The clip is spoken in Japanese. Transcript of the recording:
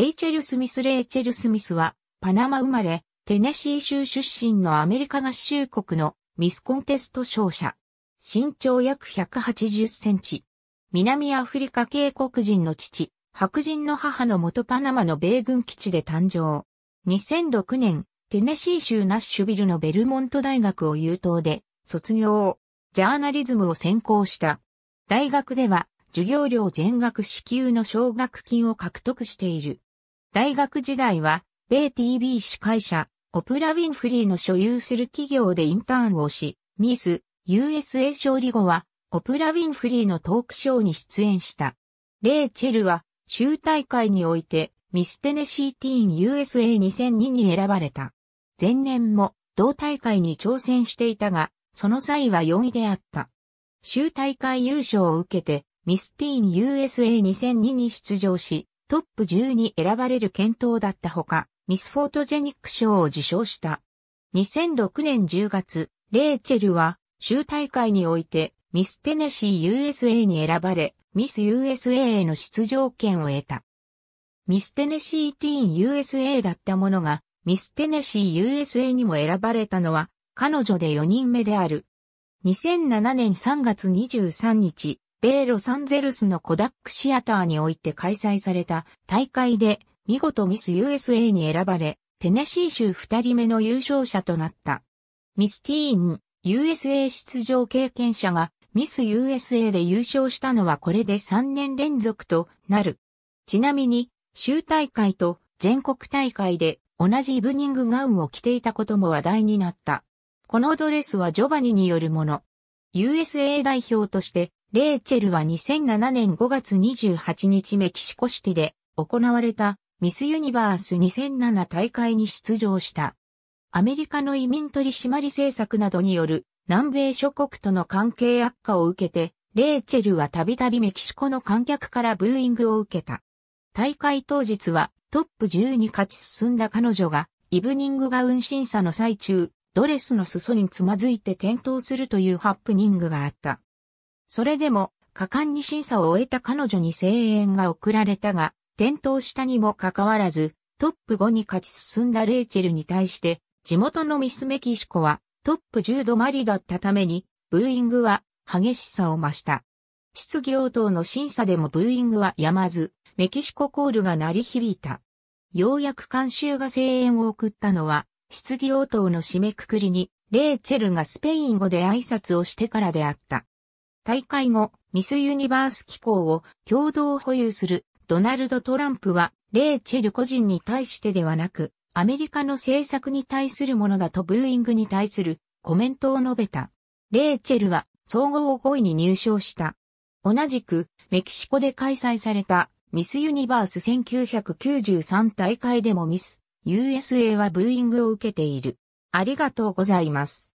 レイチェル・スミス・レイチェル・スミスは、パナマ生まれ、テネシー州出身のアメリカ合衆国のミスコンテスト勝者。身長約180センチ。南アフリカ系黒人の父、白人の母の元パナマの米軍基地で誕生。2006年、テネシー州ナッシュビルのベルモント大学を優等で、卒業ジャーナリズムを専攻した。大学では、授業料全額支給の奨学金を獲得している。大学時代は、米 TV 司会者、オプラ・ウィンフリーの所有する企業でインターンをし、ミス、USA 勝利後は、オプラ・ウィンフリーのトークショーに出演した。レイ・チェルは、州大会において、ミステネシーティーン USA2002 に選ばれた。前年も、同大会に挑戦していたが、その際は4位であった。州大会優勝を受けて、ミスティーン USA2002 に出場し、トップ10に選ばれる検討だったほか、ミスフォートジェニック賞を受賞した。2006年10月、レーチェルは、州大会において、ミステネシー USA に選ばれ、ミス USA への出場権を得た。ミステネシーティーン USA だったものが、ミステネシー USA にも選ばれたのは、彼女で4人目である。2007年3月23日、米ロサンゼルスのコダックシアターにおいて開催された大会で見事ミス USA に選ばれ、テネシー州二人目の優勝者となった。ミスティーン、USA 出場経験者がミス USA で優勝したのはこれで3年連続となる。ちなみに、州大会と全国大会で同じイブニングガウンを着ていたことも話題になった。このドレスはジョバニによるもの。USA 代表としてレイチェルは2007年5月28日メキシコシティで行われたミスユニバース2007大会に出場した。アメリカの移民取締り政策などによる南米諸国との関係悪化を受けて、レイチェルはたびたびメキシコの観客からブーイングを受けた。大会当日はトップ10に勝ち進んだ彼女が、イブニングガウン審査の最中、ドレスの裾につまずいて転倒するというハプニングがあった。それでも、果敢に審査を終えた彼女に声援が送られたが、転倒したにもかかわらず、トップ5に勝ち進んだレイチェルに対して、地元のミスメキシコはトップ10度まりだったために、ブーイングは激しさを増した。質疑応答の審査でもブーイングはやまず、メキシココールが鳴り響いた。ようやく監修が声援を送ったのは、質疑応答の締めくくりに、レイチェルがスペイン語で挨拶をしてからであった。大会後、ミスユニバース機構を共同保有するドナルド・トランプは、レイチェル個人に対してではなく、アメリカの政策に対するものだとブーイングに対するコメントを述べた。レイチェルは総合5位に入賞した。同じくメキシコで開催されたミスユニバース1993大会でもミス USA はブーイングを受けている。ありがとうございます。